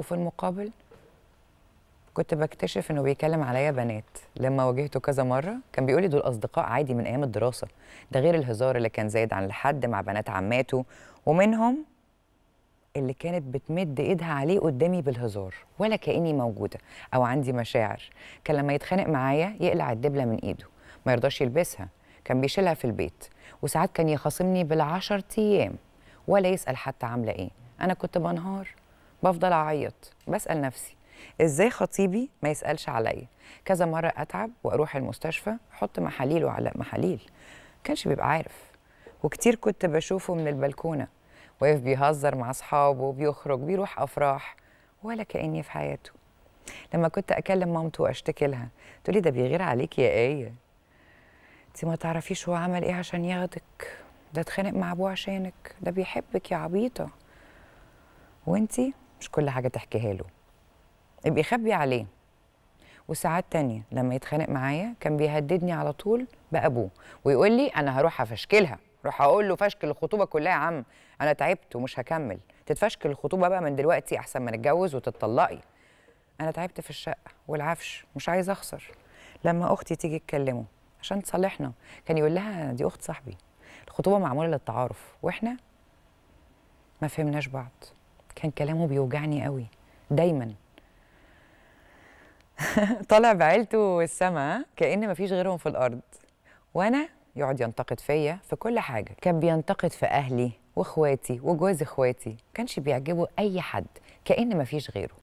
وفي المقابل كنت بكتشف انه بيكلم عليا بنات لما واجهته كذا مره كان بيقول لي دول اصدقاء عادي من ايام الدراسه ده غير الهزار اللي كان زايد عن الحد مع بنات عماته ومنهم اللي كانت بتمد ايدها عليه قدامي بالهزار ولا كاني موجوده او عندي مشاعر كان لما يتخانق معايا يقلع الدبله من ايده ما يرضاش يلبسها كان بيشيلها في البيت وساعات كان يخاصمني بالعشر ايام ولا يسال حتى عامله ايه انا كنت بنهار بفضل اعيط بسال نفسي ازاي خطيبي ما يسالش عليا كذا مره اتعب واروح المستشفى احط محاليل وعلى محاليل كانش بيبقى عارف وكتير كنت بشوفه من البلكونه واقف بيهزر مع اصحابه بيخرج بيروح افراح ولا كاني في حياته لما كنت اكلم مامته واشتكي لها تقولي ده بيغير عليك يا ايه انت ما تعرفيش هو عمل ايه عشان ياخدك ده اتخانق مع ابوه عشانك ده بيحبك يا عبيطه وانتي مش كل حاجه تحكيها له ابقي خبي عليه وساعات تانية لما يتخانق معايا كان بيهددني على طول بأبوه ويقول لي أنا هروح أفشكلها روح أقول له فشكل الخطوبة كلها يا عم أنا تعبت ومش هكمل تتفشكل الخطوبة بقى من دلوقتي أحسن ما نتجوز وتتطلقي أنا تعبت في الشقة والعفش مش عايزة أخسر لما أختي تيجي تكلمه عشان تصالحنا كان يقول لها دي أخت صاحبي الخطوبة معمولة للتعارف وإحنا ما فهمناش بعض كان كلامه بيوجعني قوي دايما طالع بعيلته السما كأن مفيش غيرهم في الأرض وأنا يقعد ينتقد فيا في كل حاجة كان بينتقد في أهلي واخواتي وجواز اخواتي كانش بيعجبه أي حد كأن مفيش غيره